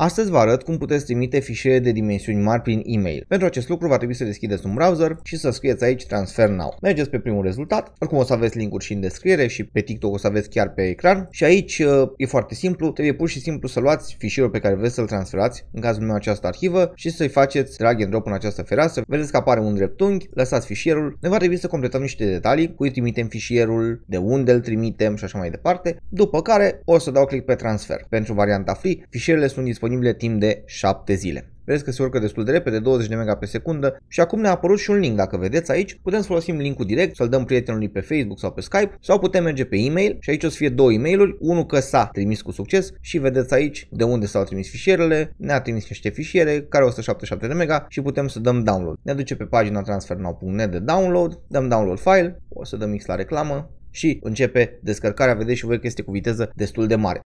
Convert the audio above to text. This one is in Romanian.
Astăzi vă arăt cum puteți trimite fișiere de dimensiuni mari prin e-mail. Pentru acest lucru va trebui să deschideți un browser și să scrieți aici Transfer Now. Mergeți pe primul rezultat, oricum o să aveți link-uri și în descriere și pe TikTok o să aveți chiar pe ecran și aici uh, e foarte simplu, trebuie pur și simplu să luați fișierul pe care vreți să-l transferați, în cazul meu această arhivă, și să-i faceți drag and drop în această fereastră. Vedeți că apare un dreptunghi, lăsați fișierul, ne va trebui să completăm niște detalii, cui trimitem fișierul, de unde îl trimitem și așa mai departe, după care o să dau click pe transfer. Pentru varianta free, fișierele sunt disponibile disponibile timp de 7 zile. Vedeți că se urcă destul de repede, 20 de mega pe secundă și acum ne-a apărut și un link, dacă vedeți aici. Putem să folosim linkul direct, să-l dăm prietenului pe Facebook sau pe Skype sau putem merge pe e-mail și aici o să fie două e mail unul că s-a trimis cu succes și vedeți aici de unde s-au trimis fișierele, ne-a trimis niște fișiere care 177 de mega și putem să dăm download. Ne duce pe pagina transfernow.net de download, dăm download file, o să dăm X la reclamă, și începe descărcarea, vedeți și voi că este cu viteză destul de mare.